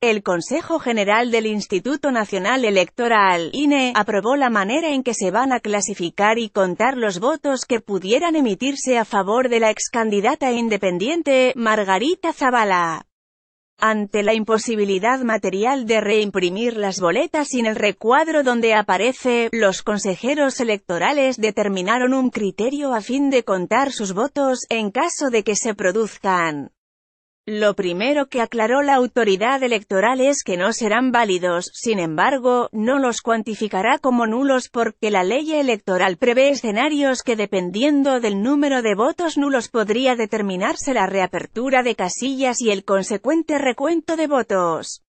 El Consejo General del Instituto Nacional Electoral, INE, aprobó la manera en que se van a clasificar y contar los votos que pudieran emitirse a favor de la excandidata independiente, Margarita Zavala. Ante la imposibilidad material de reimprimir las boletas sin el recuadro donde aparece, los consejeros electorales determinaron un criterio a fin de contar sus votos, en caso de que se produzcan. Lo primero que aclaró la autoridad electoral es que no serán válidos, sin embargo, no los cuantificará como nulos porque la ley electoral prevé escenarios que dependiendo del número de votos nulos podría determinarse la reapertura de casillas y el consecuente recuento de votos.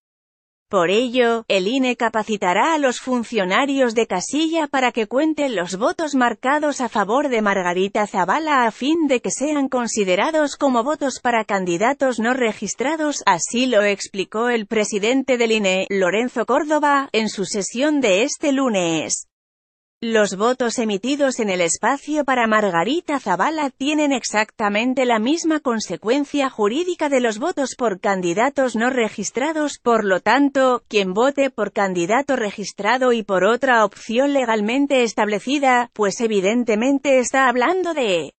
Por ello, el INE capacitará a los funcionarios de casilla para que cuenten los votos marcados a favor de Margarita Zavala a fin de que sean considerados como votos para candidatos no registrados, así lo explicó el presidente del INE, Lorenzo Córdoba, en su sesión de este lunes. Los votos emitidos en el espacio para Margarita Zavala tienen exactamente la misma consecuencia jurídica de los votos por candidatos no registrados, por lo tanto, quien vote por candidato registrado y por otra opción legalmente establecida, pues evidentemente está hablando de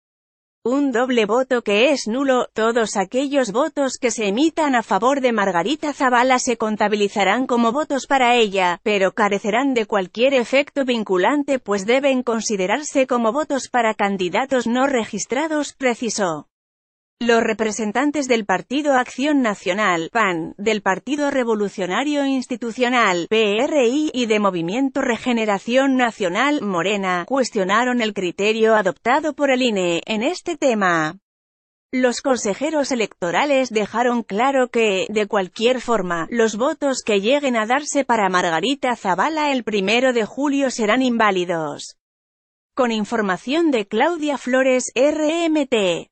un doble voto que es nulo, todos aquellos votos que se emitan a favor de Margarita Zavala se contabilizarán como votos para ella, pero carecerán de cualquier efecto vinculante pues deben considerarse como votos para candidatos no registrados, precisó. Los representantes del Partido Acción Nacional, PAN, del Partido Revolucionario Institucional, PRI, y de Movimiento Regeneración Nacional, Morena, cuestionaron el criterio adoptado por el INE en este tema. Los consejeros electorales dejaron claro que, de cualquier forma, los votos que lleguen a darse para Margarita Zavala el primero de julio serán inválidos. Con información de Claudia Flores, RMT.